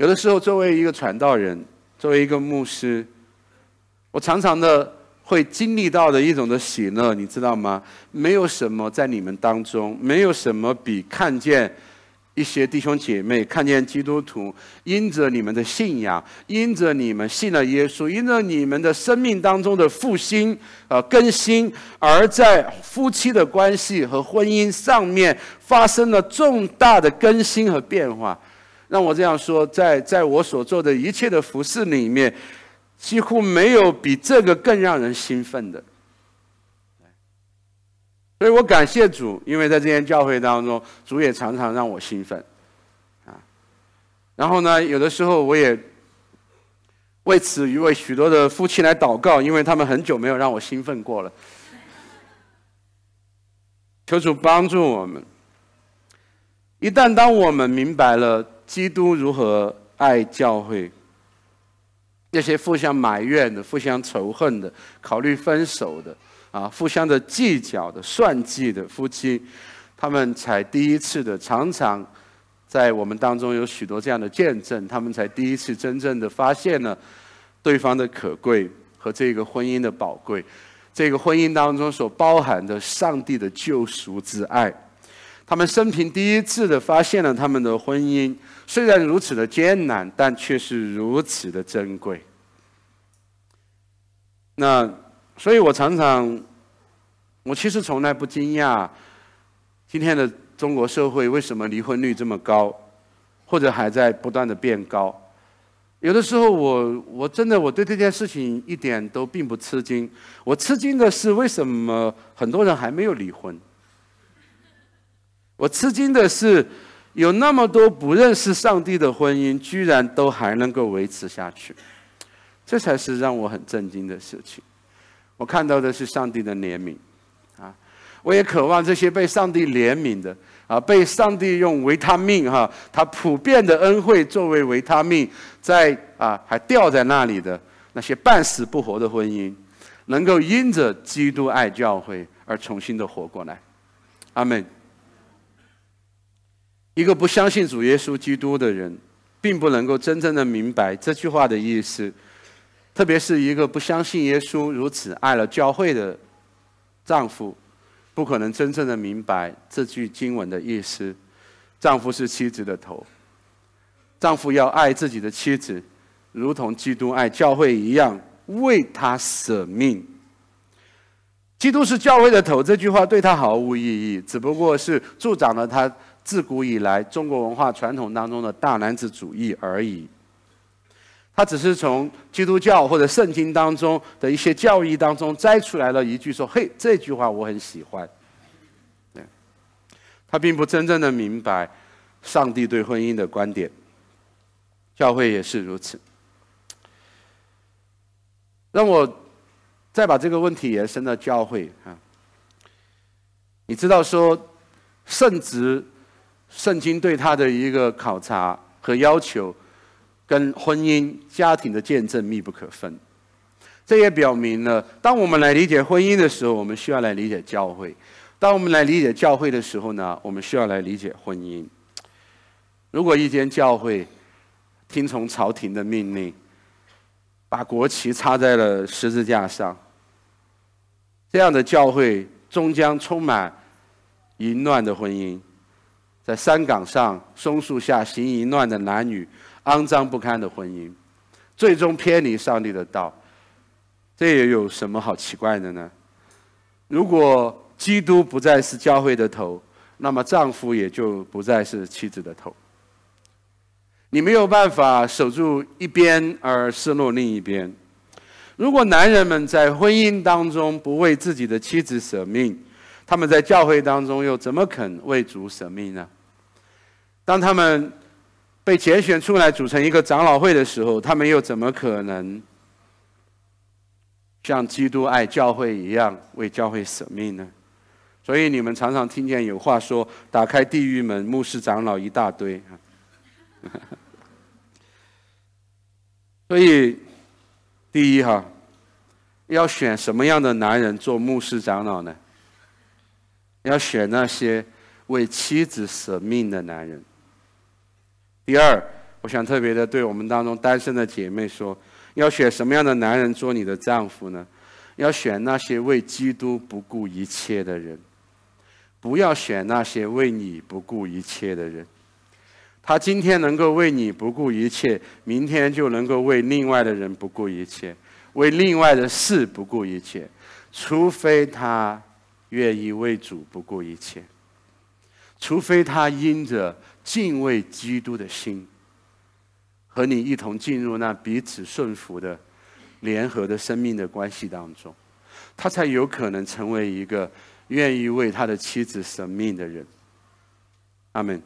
有的时候，作为一个传道人，作为一个牧师，我常常的会经历到的一种的喜乐，你知道吗？没有什么在你们当中，没有什么比看见一些弟兄姐妹看见基督徒因着你们的信仰，因着你们信了耶稣，因着你们的生命当中的复兴、呃更新，而在夫妻的关系和婚姻上面发生了重大的更新和变化。让我这样说，在在我所做的一切的服饰里面，几乎没有比这个更让人兴奋的。所以我感谢主，因为在这间教会当中，主也常常让我兴奋，啊。然后呢，有的时候我也为此与为许多的夫妻来祷告，因为他们很久没有让我兴奋过了。求主帮助我们。一旦当我们明白了。基督如何爱教会？那些互相埋怨的、互相仇恨的、考虑分手的、啊、互相的计较的、算计的夫妻，他们才第一次的常常在我们当中有许多这样的见证，他们才第一次真正的发现了对方的可贵和这个婚姻的宝贵，这个婚姻当中所包含的上帝的救赎之爱。他们生平第一次的发现了他们的婚姻，虽然如此的艰难，但却是如此的珍贵。那，所以我常常，我其实从来不惊讶，今天的中国社会为什么离婚率这么高，或者还在不断的变高。有的时候，我我真的我对这件事情一点都并不吃惊。我吃惊的是，为什么很多人还没有离婚？我吃惊的是，有那么多不认识上帝的婚姻，居然都还能够维持下去，这才是让我很震惊的事情。我看到的是上帝的怜悯啊！我也渴望这些被上帝怜悯的啊，被上帝用维他命哈，他普遍的恩惠作为维他命，在啊还吊在那里的那些半死不活的婚姻，能够因着基督爱教会而重新的活过来。阿门。一个不相信主耶稣基督的人，并不能够真正的明白这句话的意思。特别是一个不相信耶稣、如此爱了教会的丈夫，不可能真正的明白这句经文的意思。丈夫是妻子的头，丈夫要爱自己的妻子，如同基督爱教会一样，为他舍命。基督是教会的头，这句话对他毫无意义，只不过是助长了他。自古以来，中国文化传统当中的大男子主义而已。他只是从基督教或者圣经当中的一些教义当中摘出来了一句说：“嘿，这句话我很喜欢。”他并不真正的明白上帝对婚姻的观点，教会也是如此。让我再把这个问题延伸到教会啊，你知道说圣职。圣经对他的一个考察和要求，跟婚姻家庭的见证密不可分。这也表明了，当我们来理解婚姻的时候，我们需要来理解教会；当我们来理解教会的时候呢，我们需要来理解婚姻。如果一间教会听从朝廷的命令，把国旗插在了十字架上，这样的教会终将充满淫乱的婚姻。在山岗上松树下行淫乱的男女，肮脏不堪的婚姻，最终偏离上帝的道，这也有什么好奇怪的呢？如果基督不再是教会的头，那么丈夫也就不再是妻子的头。你没有办法守住一边而失落另一边。如果男人们在婚姻当中不为自己的妻子舍命，他们在教会当中又怎么肯为主舍命呢？当他们被拣选出来组成一个长老会的时候，他们又怎么可能像基督爱教会一样为教会舍命呢？所以你们常常听见有话说：“打开地狱门，牧师长老一大堆。”啊，所以第一哈，要选什么样的男人做牧师长老呢？要选那些为妻子舍命的男人。第二，我想特别的对我们当中单身的姐妹说，要选什么样的男人做你的丈夫呢？要选那些为基督不顾一切的人，不要选那些为你不顾一切的人。他今天能够为你不顾一切，明天就能够为另外的人不顾一切，为另外的事不顾一切，除非他愿意为主不顾一切。除非他因着敬畏基督的心，和你一同进入那彼此顺服的联合的生命的关系当中，他才有可能成为一个愿意为他的妻子舍命的人。阿门。